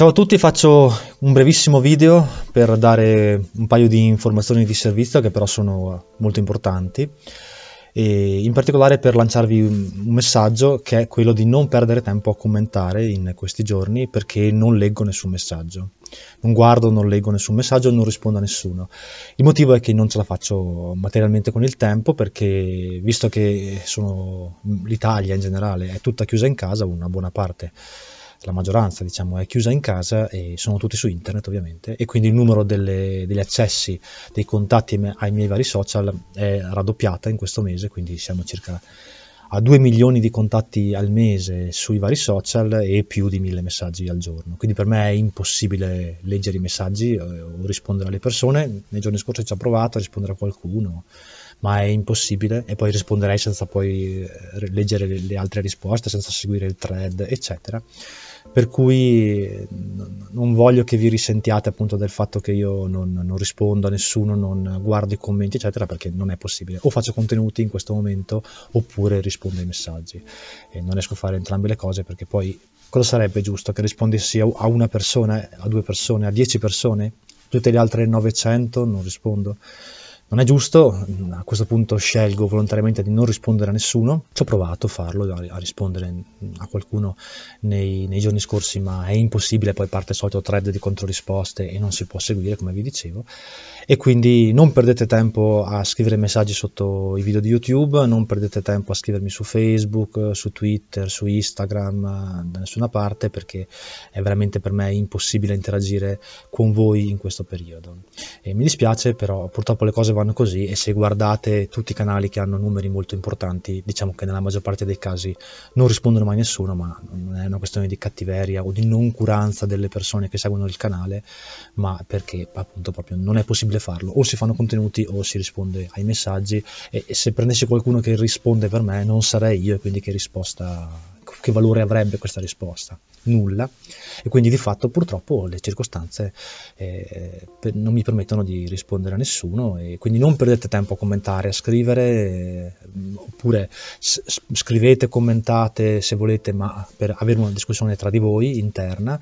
Ciao a tutti, faccio un brevissimo video per dare un paio di informazioni di servizio che però sono molto importanti e in particolare per lanciarvi un messaggio che è quello di non perdere tempo a commentare in questi giorni perché non leggo nessun messaggio. Non guardo, non leggo nessun messaggio, non rispondo a nessuno. Il motivo è che non ce la faccio materialmente con il tempo perché visto che l'Italia in generale è tutta chiusa in casa, una buona parte la maggioranza diciamo, è chiusa in casa e sono tutti su internet ovviamente e quindi il numero delle, degli accessi, dei contatti ai miei vari social è raddoppiata in questo mese, quindi siamo circa a 2 milioni di contatti al mese sui vari social e più di 1000 messaggi al giorno. Quindi per me è impossibile leggere i messaggi eh, o rispondere alle persone. Nei giorni scorsi ci ho provato a rispondere a qualcuno, ma è impossibile e poi risponderei senza poi eh, leggere le, le altre risposte, senza seguire il thread, eccetera. Per cui non voglio che vi risentiate appunto del fatto che io non, non rispondo a nessuno, non guardo i commenti, eccetera, perché non è possibile. O faccio contenuti in questo momento oppure rispondo ai messaggi. E non riesco a fare entrambe le cose perché poi cosa sarebbe giusto? Che rispondessi a una persona, a due persone, a dieci persone? Tutte le altre 900 non rispondo. Non è giusto, a questo punto scelgo volontariamente di non rispondere a nessuno. Ci ho provato a farlo, a rispondere a qualcuno nei, nei giorni scorsi, ma è impossibile, poi parte il solito thread di controrisposte e non si può seguire, come vi dicevo. E quindi non perdete tempo a scrivere messaggi sotto i video di YouTube, non perdete tempo a scrivermi su Facebook, su Twitter, su Instagram, da nessuna parte, perché è veramente per me impossibile interagire con voi in questo periodo. E mi dispiace, però purtroppo le cose vanno vanno così e se guardate tutti i canali che hanno numeri molto importanti, diciamo che nella maggior parte dei casi non rispondono mai nessuno, ma non è una questione di cattiveria o di noncuranza delle persone che seguono il canale, ma perché appunto proprio non è possibile farlo, o si fanno contenuti o si risponde ai messaggi e, e se prendessi qualcuno che risponde per me non sarei io e quindi che risposta che valore avrebbe questa risposta? Nulla. E quindi di fatto purtroppo le circostanze eh, per, non mi permettono di rispondere a nessuno e quindi non perdete tempo a commentare, a scrivere, eh, oppure scrivete, commentate se volete, ma per avere una discussione tra di voi interna,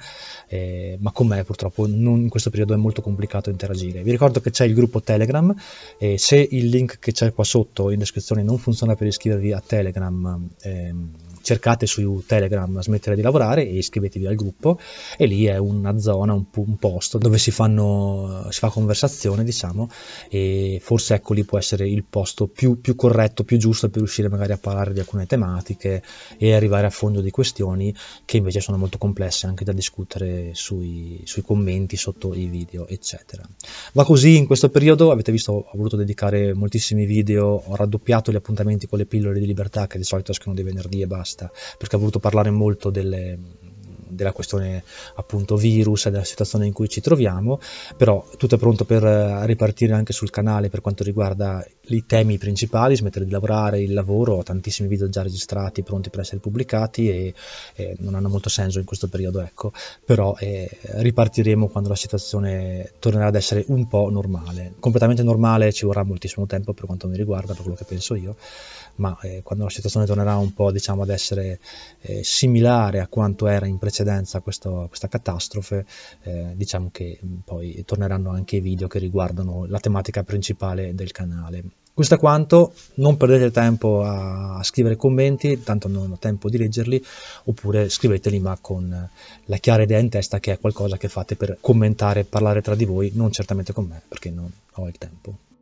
eh, ma con me purtroppo non, in questo periodo è molto complicato interagire. Vi ricordo che c'è il gruppo Telegram e se il link che c'è qua sotto in descrizione non funziona per iscrivervi a Telegram, ehm, cercate su Telegram smettere di lavorare e iscrivetevi al gruppo e lì è una zona, un, un posto dove si, fanno, si fa conversazione diciamo e forse ecco lì può essere il posto più, più corretto, più giusto per riuscire magari a parlare di alcune tematiche e arrivare a fondo di questioni che invece sono molto complesse anche da discutere sui, sui commenti sotto i video eccetera. Va così in questo periodo, avete visto ho voluto dedicare moltissimi video, ho raddoppiato gli appuntamenti con le pillole di libertà che di solito escono di venerdì e basta intervista, perché ha voluto parlare molto delle, della questione appunto virus e della situazione in cui ci troviamo, però tutto è pronto per eh, ripartire anche sul canale per quanto riguarda i temi principali, smettere di lavorare, il lavoro, ho tantissimi video già registrati, pronti per essere pubblicati e, e non hanno molto senso in questo periodo, ecco, però eh, ripartiremo quando la situazione tornerà ad essere un po' normale. Completamente normale ci vorrà moltissimo tempo per quanto mi riguarda, per quello che penso io, ma eh, quando la situazione tornerà un po' diciamo ad essere eh, similare a quanto era in precedenza, precedenza questo, questa catastrofe, eh, diciamo che mm, poi torneranno anche i video che riguardano la tematica principale del canale. Questo è quanto, non perdete tempo a scrivere commenti, tanto non ho tempo di leggerli, oppure scriveteli ma con la chiara idea in testa che è qualcosa che fate per commentare e parlare tra di voi, non certamente con me perché non ho il tempo.